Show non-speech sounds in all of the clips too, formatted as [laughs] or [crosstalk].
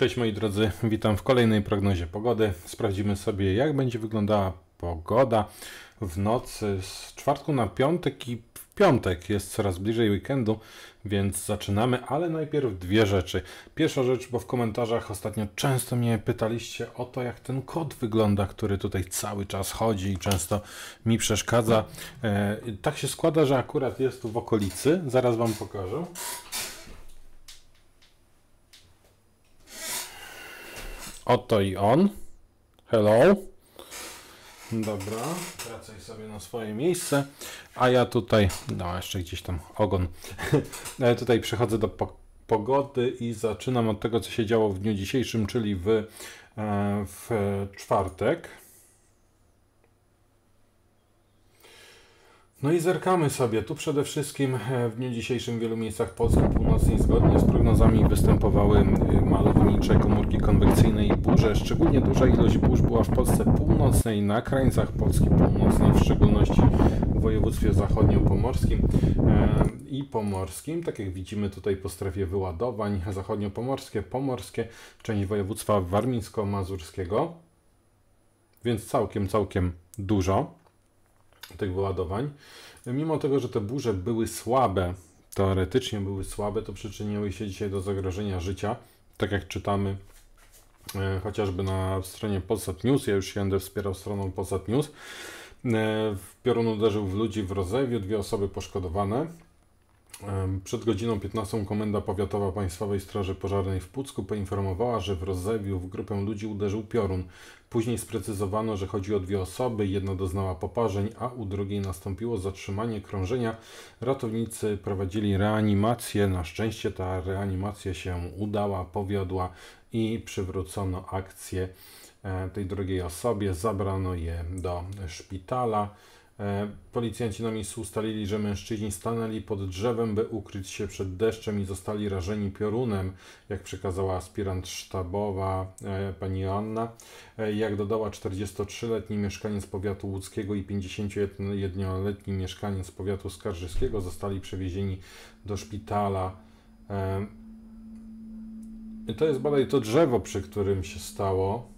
Cześć moi drodzy, witam w kolejnej prognozie pogody. Sprawdzimy sobie jak będzie wyglądała pogoda w nocy z czwartku na piątek i w piątek jest coraz bliżej weekendu, więc zaczynamy, ale najpierw dwie rzeczy. Pierwsza rzecz, bo w komentarzach ostatnio często mnie pytaliście o to, jak ten kod wygląda, który tutaj cały czas chodzi i często mi przeszkadza. E, tak się składa, że akurat jest tu w okolicy, zaraz Wam pokażę. Oto i on. Hello. Dobra, wracaj sobie na swoje miejsce. A ja tutaj, no jeszcze gdzieś tam ogon. [laughs] E, tutaj przechodzę do po pogody i zaczynam od tego, co się działo w dniu dzisiejszym, czyli w, e, w czwartek. No i zerkamy sobie. Tu przede wszystkim e, w dniu dzisiejszym w wielu miejscach Polski północnej zgodnie z prognozami występowały y, malownicze komórki konwekcyjne i burze. Szczególnie duża ilość burz była w Polsce północnej, na krańcach Polski północnej, w szczególności w województwie zachodniopomorskim e, i pomorskim. Tak jak widzimy tutaj po strefie wyładowań zachodniopomorskie, pomorskie, część województwa warmińsko-mazurskiego. Więc całkiem, całkiem dużo tych wyładowań. Mimo tego, że te burze były słabe, teoretycznie były słabe, to przyczyniły się dzisiaj do zagrożenia życia, tak jak czytamy e, chociażby na stronie Polsat News, ja już się będę wspierał stroną Polsat News. E, w piorun uderzył w ludzi w Rozewiu, dwie osoby poszkodowane. Przed godziną 15 Komenda Powiatowa Państwowej Straży Pożarnej w Pucku poinformowała, że w rozewiu w grupę ludzi uderzył piorun. Później sprecyzowano, że chodzi o dwie osoby, jedna doznała poparzeń, a u drugiej nastąpiło zatrzymanie krążenia. Ratownicy prowadzili reanimację, na szczęście ta reanimacja się udała, powiodła i przywrócono akcję e, tej drugiej osobie, zabrano je do szpitala. E, policjanci na miejscu ustalili, że mężczyźni stanęli pod drzewem, by ukryć się przed deszczem i zostali rażeni piorunem, jak przekazała aspirant sztabowa e, pani Anna. E, jak dodała 43-letni mieszkaniec powiatu łódzkiego i 51-letni mieszkaniec powiatu skarżyskiego zostali przewiezieni do szpitala. I to jest badaj to drzewo, przy którym się stało.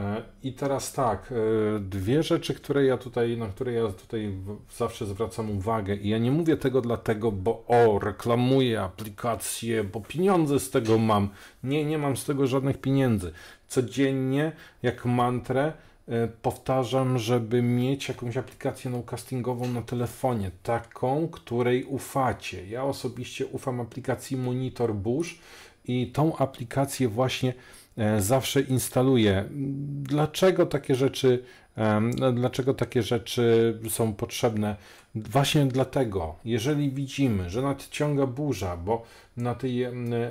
E, I teraz tak, e, dwie rzeczy, które ja tutaj, na które ja tutaj zawsze zwracam uwagę i ja nie mówię tego dlatego, bo o, reklamuję aplikację, bo pieniądze z tego mam. Nie, nie mam z tego żadnych pieniędzy. Codziennie, jak mantrę, e, powtarzam, żeby mieć jakąś aplikację no, castingową na telefonie, taką, której ufacie. Ja osobiście ufam aplikacji Monitor Bush i tą aplikację właśnie E, zawsze instaluje. Dlaczego takie rzeczy, dlaczego takie rzeczy są potrzebne? Właśnie dlatego, jeżeli widzimy, że nadciąga burza, bo na tej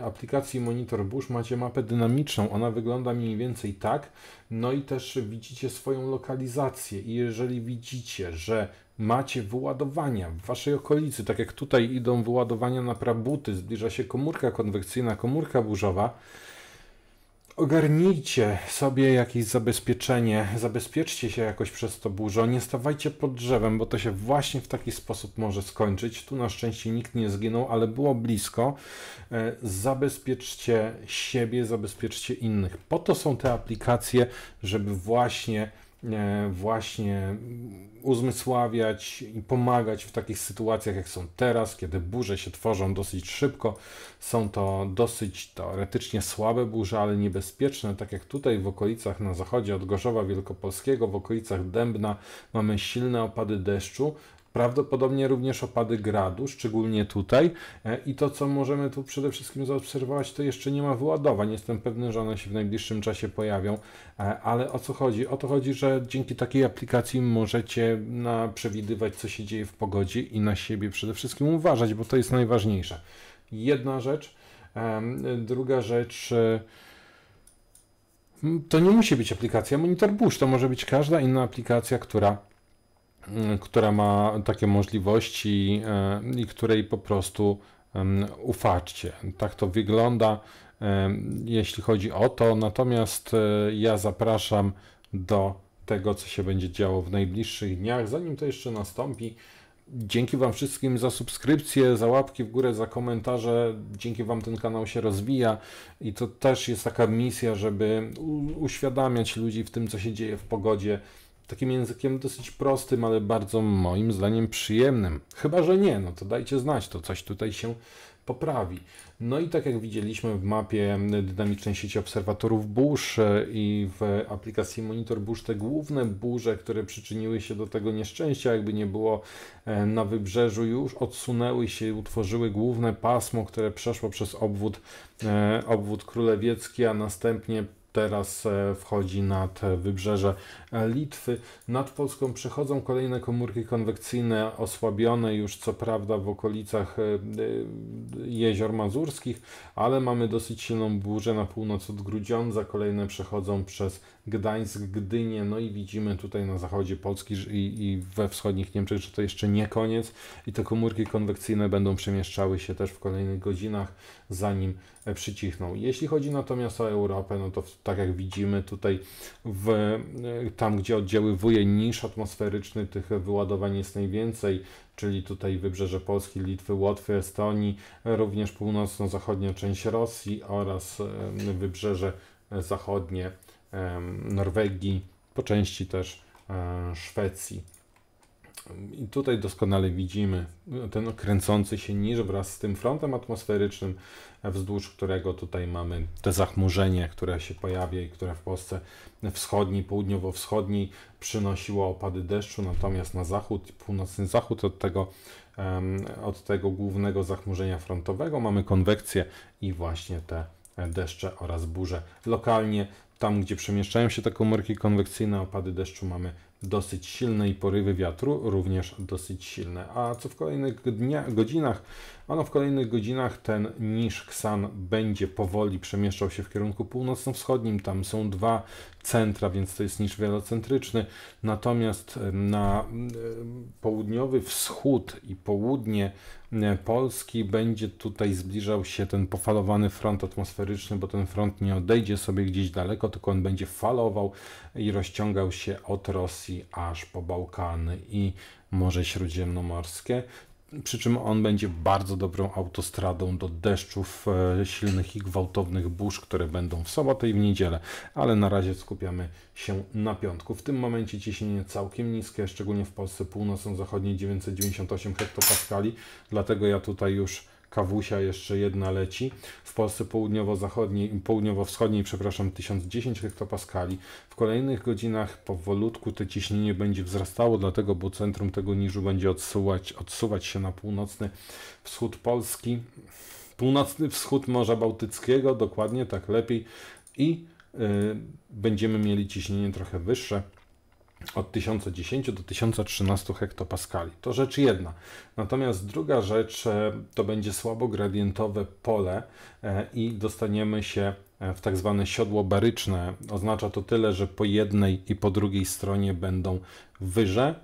aplikacji Monitor Burz macie mapę dynamiczną, ona wygląda mniej więcej tak, no i też widzicie swoją lokalizację i jeżeli widzicie, że macie wyładowania w waszej okolicy, tak jak tutaj idą wyładowania na prabuty, zbliża się komórka konwekcyjna, komórka burzowa, Ogarnijcie sobie jakieś zabezpieczenie, zabezpieczcie się jakoś przez to burzę, nie stawajcie pod drzewem, bo to się właśnie w taki sposób może skończyć. Tu na szczęście nikt nie zginął, ale było blisko. E, zabezpieczcie siebie, zabezpieczcie innych. Po to są te aplikacje, żeby właśnie E, właśnie uzmysławiać i pomagać w takich sytuacjach, jak są teraz, kiedy burze się tworzą dosyć szybko. Są to dosyć teoretycznie słabe burze, ale niebezpieczne, tak jak tutaj w okolicach na zachodzie od Gorzowa Wielkopolskiego, w okolicach Dębna mamy silne opady deszczu, Prawdopodobnie również opady gradu, szczególnie tutaj. E, I to, co możemy tu przede wszystkim zaobserwować, to jeszcze nie ma wyładowań. Jestem pewny, że one się w najbliższym czasie pojawią. E, ale o co chodzi? O to chodzi, że dzięki takiej aplikacji możecie na przewidywać, co się dzieje w pogodzie i na siebie przede wszystkim uważać, bo to jest najważniejsze. Jedna rzecz. E, druga rzecz. To nie musi być aplikacja monitor burz, to może być każda inna aplikacja, która Mm, która ma takie możliwości e, i której po prostu ufacie. Tak to wygląda, jeśli chodzi o to. Natomiast e, ja zapraszam do tego, co się będzie działo w najbliższych dniach. Zanim to jeszcze nastąpi, dzięki Wam wszystkim za subskrypcję, za łapki w górę, za komentarze. Dzięki Wam ten kanał się rozwija i to też jest taka misja, żeby uświadamiać ludzi w tym, co się dzieje w pogodzie takim językiem dosyć prostym, ale bardzo moim zdaniem przyjemnym. Chyba, że nie, no to dajcie znać, to coś tutaj się poprawi. No i tak jak widzieliśmy w mapie dynamicznej sieci obserwatorów burz e, i w aplikacji Monitor Burz, te główne burze, które przyczyniły się do tego nieszczęścia, jakby nie było e, na wybrzeżu, już odsunęły się i utworzyły główne pasmo, które przeszło przez obwód, e, obwód królewiecki, a następnie teraz e, wchodzi nad wybrzeże e, Litwy. Nad Polską przechodzą kolejne komórki konwekcyjne, osłabione już co prawda w okolicach e, jezior mazurskich, ale mamy dosyć silną burzę na północ od Grudziądza. Kolejne przechodzą przez Gdańsk, Gdynię, no i widzimy tutaj na zachodzie Polski i, i we wschodnich Niemczech, że to jeszcze nie koniec i te komórki konwekcyjne będą przemieszczały się też w kolejnych godzinach, zanim przycichną. Jeśli chodzi natomiast o Europę, no to w tak jak widzimy tutaj, w, e, tam gdzie oddziaływuje niż atmosferyczny, tych wyładowań jest najwięcej, czyli tutaj wybrzeże Polski, Litwy, Łotwy, Estonii, również północno-zachodnia część Rosji oraz e, wybrzeże e, zachodnie Norwegii, po części też Szwecji. I tutaj doskonale widzimy ten kręcący się niż wraz z tym frontem atmosferycznym, wzdłuż którego tutaj mamy te zachmurzenie, które się pojawia i które w Polsce wschodniej, południowo-wschodniej przynosiło opady deszczu, natomiast na zachód i północny zachód od tego, od tego głównego zachmurzenia frontowego mamy konwekcję i właśnie te deszcze oraz burze. Lokalnie tam, gdzie przemieszczają się te komórki konwekcyjne, opady deszczu mamy dosyć silne i porywy wiatru również dosyć silne. A co w kolejnych dniach, godzinach? Ano w kolejnych godzinach ten niż ksan będzie powoli przemieszczał się w kierunku północno-wschodnim. Tam są dwa centra, więc to jest niż wielocentryczny. Natomiast e, na e, południowy wschód i południe e, Polski będzie tutaj zbliżał się ten pofalowany front atmosferyczny, bo ten front nie odejdzie sobie gdzieś daleko, tylko on będzie falował i rozciągał się od Rosji aż po Bałkany i Morze Śródziemnomorskie. Przy czym on będzie bardzo dobrą autostradą do deszczów e, silnych i gwałtownych burz, które będą w sobotę i w niedzielę, ale na razie skupiamy się na piątku. W tym momencie ciśnienie całkiem niskie, szczególnie w Polsce północno-zachodniej 998 hektopaskali, dlatego ja tutaj już kawusia jeszcze jedna leci. W Polsce południowo-zachodniej, południowo-wschodniej, przepraszam, 1010 hektopaskali. W kolejnych godzinach powolutku to ciśnienie będzie wzrastało, dlatego, bo centrum tego niżu będzie odsuwać, odsuwać się na północny wschód Polski, północny wschód Morza Bałtyckiego, dokładnie tak lepiej i y, będziemy mieli ciśnienie trochę wyższe od 1010 do 1013 hektopaskali. To rzecz jedna. Natomiast druga rzecz e, to będzie słabo gradientowe pole e, i dostaniemy się e, w tak zwane siodło baryczne. Oznacza to tyle, że po jednej i po drugiej stronie będą wyże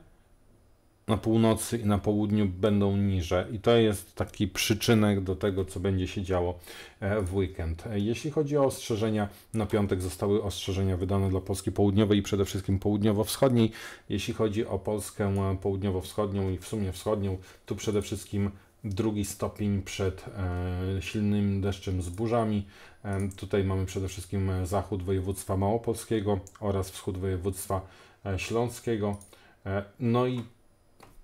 na północy i na południu będą niże i to jest taki przyczynek do tego, co będzie się działo e, w weekend. E, jeśli chodzi o ostrzeżenia, na piątek zostały ostrzeżenia wydane dla Polski południowej i przede wszystkim południowo-wschodniej. Jeśli chodzi o Polskę e, południowo-wschodnią i w sumie wschodnią, tu przede wszystkim drugi stopień przed silnym deszczem z burzami. Tutaj mamy przede wszystkim zachód województwa małopolskiego oraz wschód województwa śląskiego. No i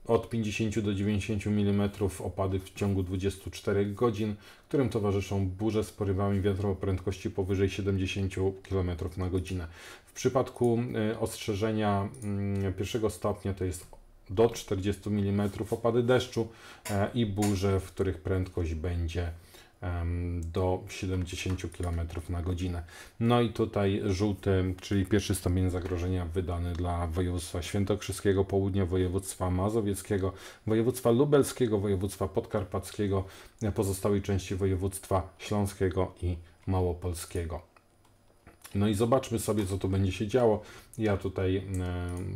od 50 do 90 mm opady w ciągu 24 godzin, którym towarzyszą burze z porywami wiatru o prędkości powyżej 70 km na godzinę. W przypadku y, ostrzeżenia mm, pierwszego stopnia to jest do 40 mm opady deszczu e, i burze, w których prędkość będzie do 70 km na godzinę. No i tutaj żółty, czyli pierwszy stopień zagrożenia wydany dla województwa świętokrzyskiego, południa województwa mazowieckiego, województwa lubelskiego, województwa podkarpackiego, pozostałej części województwa śląskiego i małopolskiego. No i zobaczmy sobie, co tu będzie się działo. Ja tutaj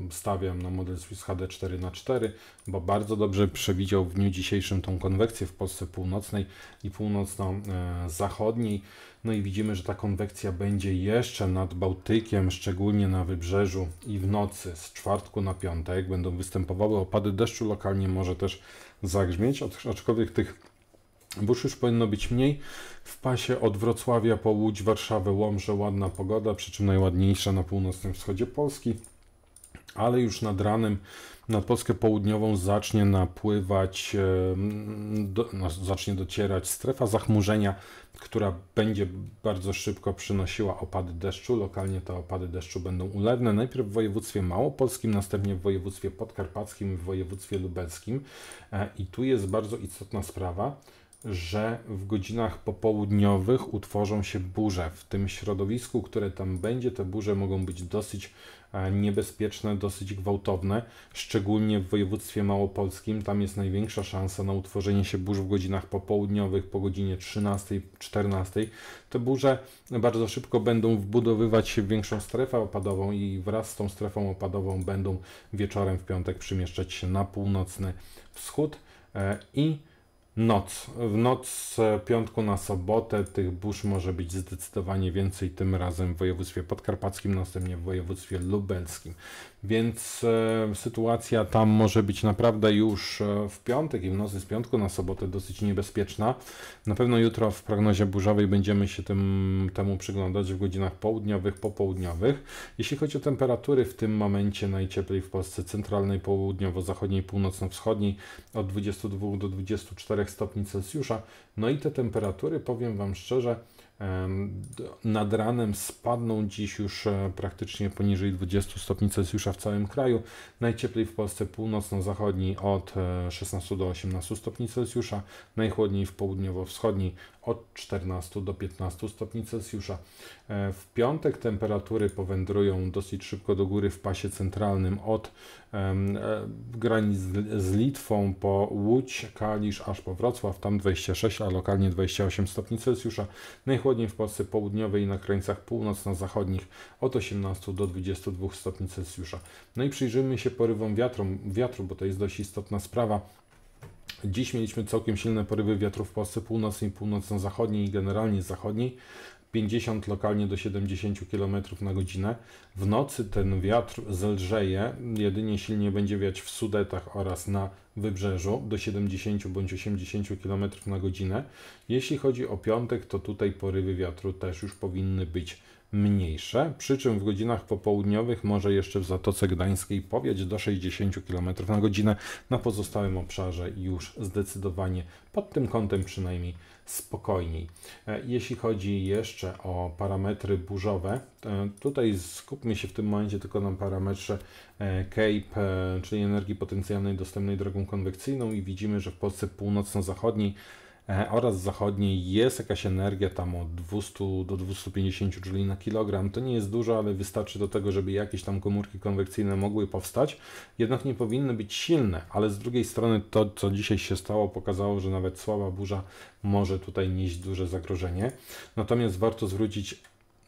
stawiam na model Swiss HD 4x4, bo bardzo dobrze przewidział w dniu dzisiejszym tą konwekcję w Polsce północnej i północno-zachodniej. E, no i widzimy, że ta konwekcja będzie jeszcze nad Bałtykiem, szczególnie na wybrzeżu i w nocy z czwartku na piątek będą występowały opady deszczu, lokalnie może też zagrzmieć, aczkolwiek tych bo już powinno być mniej. W pasie od Wrocławia po Łódź, Warszawę, Łomże ładna pogoda, przy czym najładniejsza na północnym wschodzie Polski. Ale już nad ranem na Polskę południową zacznie napływać, e, do, no, zacznie docierać strefa zachmurzenia, która będzie bardzo szybko przynosiła opady deszczu. Lokalnie te opady deszczu będą ulewne. Najpierw w województwie małopolskim, następnie w województwie podkarpackim, w województwie lubelskim. E, I tu jest bardzo istotna sprawa że w godzinach popołudniowych utworzą się burze. W tym środowisku, które tam będzie, te burze mogą być dosyć e, niebezpieczne, dosyć gwałtowne, szczególnie w województwie małopolskim. Tam jest największa szansa na utworzenie się burz w godzinach popołudniowych po godzinie 13-14. Te burze bardzo szybko będą wbudowywać się w większą strefę opadową i wraz z tą strefą opadową będą wieczorem w piątek przemieszczać się na północny wschód e, i Noc. W noc z e, piątku na sobotę tych burz może być zdecydowanie więcej, tym razem w województwie podkarpackim, następnie w województwie lubelskim. Więc e, sytuacja tam może być naprawdę już e, w piątek i w nocy z piątku na sobotę dosyć niebezpieczna. Na pewno jutro w prognozie burzowej będziemy się tym, temu przyglądać w godzinach południowych, popołudniowych. Jeśli chodzi o temperatury, w tym momencie najcieplej w Polsce centralnej, południowo-zachodniej, północno-wschodniej od 22 do 24 stopni Celsjusza. No i te temperatury, powiem Wam szczerze, nad ranem spadną dziś już e, praktycznie poniżej 20 stopni Celsjusza w całym kraju. Najcieplej w Polsce północno-zachodniej od 16 e, do 18 stopni Celsjusza, najchłodniej w południowo-wschodniej od 14 do 15 stopni Celsjusza. E, w piątek temperatury powędrują dosyć szybko do góry w pasie centralnym od granic z Litwą po Łódź, Kalisz aż po Wrocław, tam 26, a lokalnie 28 stopni Celsjusza. Najchłodniej najchłodniej w Polsce południowej i na krańcach północno-zachodnich od 18 do 22 stopni Celsjusza. No i przyjrzyjmy się porywom wiatrom, wiatru, bo to jest dość istotna sprawa. Dziś mieliśmy całkiem silne porywy wiatru w Polsce północnej, północno-zachodniej i generalnie zachodniej. 50 lokalnie do 70 km na godzinę. W nocy ten wiatr zelżeje, jedynie silnie będzie wiać w Sudetach oraz na wybrzeżu do 70 bądź 80 km na godzinę. Jeśli chodzi o piątek, to tutaj porywy wiatru też już powinny być mniejsze, przy czym w godzinach popołudniowych może jeszcze w Zatoce Gdańskiej powieć do 60 km na godzinę. Na pozostałym obszarze już zdecydowanie pod tym kątem przynajmniej spokojniej. E, jeśli chodzi jeszcze o parametry burzowe, e, tutaj skupmy się w tym momencie tylko na parametrze e, CAPE, czyli energii potencjalnej dostępnej drogą konwekcyjną i widzimy, że w Polsce północno-zachodniej E, oraz zachodniej jest jakaś energia tam od 200 do 250 czyli na kilogram. To nie jest dużo, ale wystarczy do tego, żeby jakieś tam komórki konwekcyjne mogły powstać. Jednak nie powinny być silne, ale z drugiej strony to, co dzisiaj się stało, pokazało, że nawet słaba burza może tutaj nieść duże zagrożenie. Natomiast warto zwrócić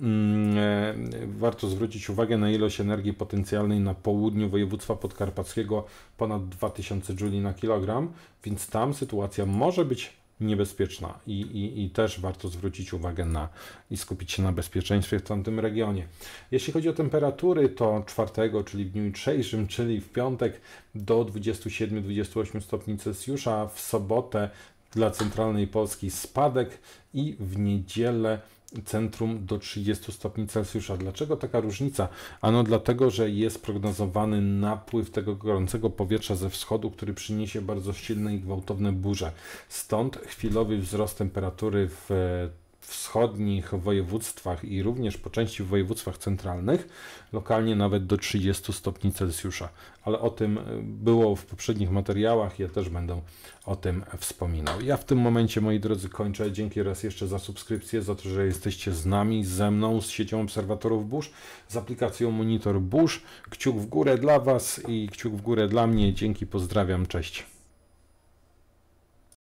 mm, e, warto zwrócić uwagę na ilość energii potencjalnej na południu województwa podkarpackiego ponad 2000 Juli na kilogram, więc tam sytuacja może być niebezpieczna I, i, i też warto zwrócić uwagę na i skupić się na bezpieczeństwie w tamtym regionie. Jeśli chodzi o temperatury, to 4, czyli w dniu jutrzejszym, czyli w piątek do 27-28 stopni Celsjusza, w sobotę dla centralnej Polski spadek i w niedzielę centrum do 30 stopni Celsjusza. Dlaczego taka różnica? Ano dlatego, że jest prognozowany napływ tego gorącego powietrza ze wschodu, który przyniesie bardzo silne i gwałtowne burze. Stąd chwilowy wzrost temperatury w wschodnich województwach i również po części w województwach centralnych, lokalnie nawet do 30 stopni Celsjusza. Ale o tym y, było w poprzednich materiałach, ja też będę o tym wspominał. Ja w tym momencie, moi drodzy, kończę. Dzięki raz jeszcze za subskrypcję, za to, że jesteście z nami, ze mną, z siecią obserwatorów Bush, z aplikacją Monitor Bush. Kciuk w górę dla Was i kciuk w górę dla mnie. Dzięki, pozdrawiam, cześć.